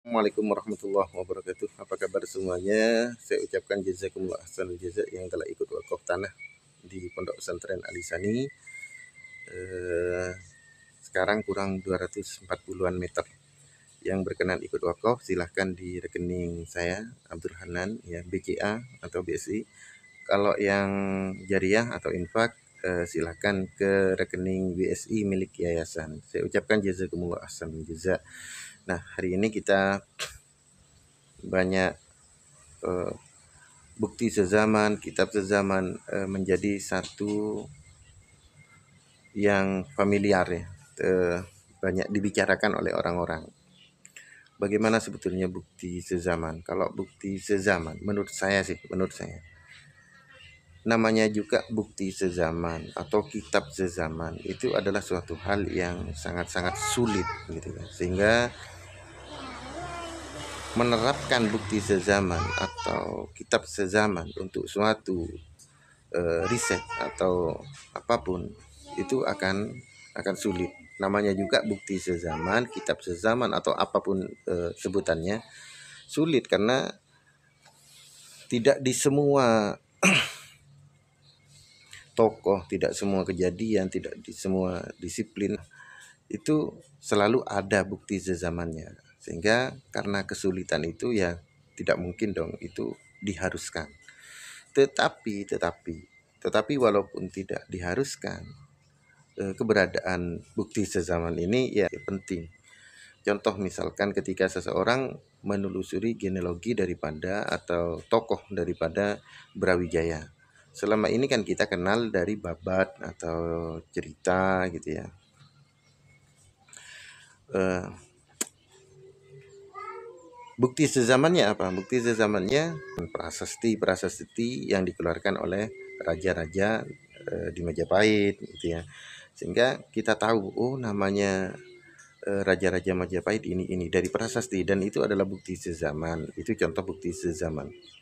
Assalamualaikum warahmatullahi wabarakatuh Apa kabar semuanya Saya ucapkan jazakumullah salam jazak Yang telah ikut wakaf tanah Di Pondok Pesantren Alisani eh, Sekarang kurang 240an meter Yang berkenan ikut wakaf Silahkan di rekening saya Abdul Hanan ya BCA atau BSI Kalau yang jariah atau infak eh, silahkan ke rekening BSI milik yayasan. Saya ucapkan jazakumullah asam jaza. Nah, hari ini kita banyak eh, bukti sezaman, kitab sezaman eh, menjadi satu yang familiar ya. Eh, banyak dibicarakan oleh orang-orang. Bagaimana sebetulnya bukti sezaman? Kalau bukti sezaman, menurut saya sih, menurut saya, namanya juga bukti sezaman atau kitab sezaman itu adalah suatu hal yang sangat-sangat sulit gitu kan. sehingga menerapkan bukti sezaman atau kitab sezaman untuk suatu uh, riset atau apapun itu akan akan sulit namanya juga bukti sezaman kitab sezaman atau apapun uh, sebutannya sulit karena tidak di semua tokoh, tidak semua kejadian, tidak di semua disiplin itu selalu ada bukti sezamannya. Sehingga karena kesulitan itu ya tidak mungkin dong itu diharuskan. Tetapi tetapi tetapi walaupun tidak diharuskan eh, keberadaan bukti sezaman ini ya penting. Contoh misalkan ketika seseorang menelusuri genealogi daripada atau tokoh daripada Brawijaya selama ini kan kita kenal dari babat atau cerita gitu ya uh, bukti sezamannya apa bukti sezamannya prasasti prasasti yang dikeluarkan oleh raja-raja uh, di Majapahit gitu ya sehingga kita tahu oh namanya eh, raja-raja Majapahit ini ini dari prasasti dan itu adalah bukti sezaman itu contoh bukti sezaman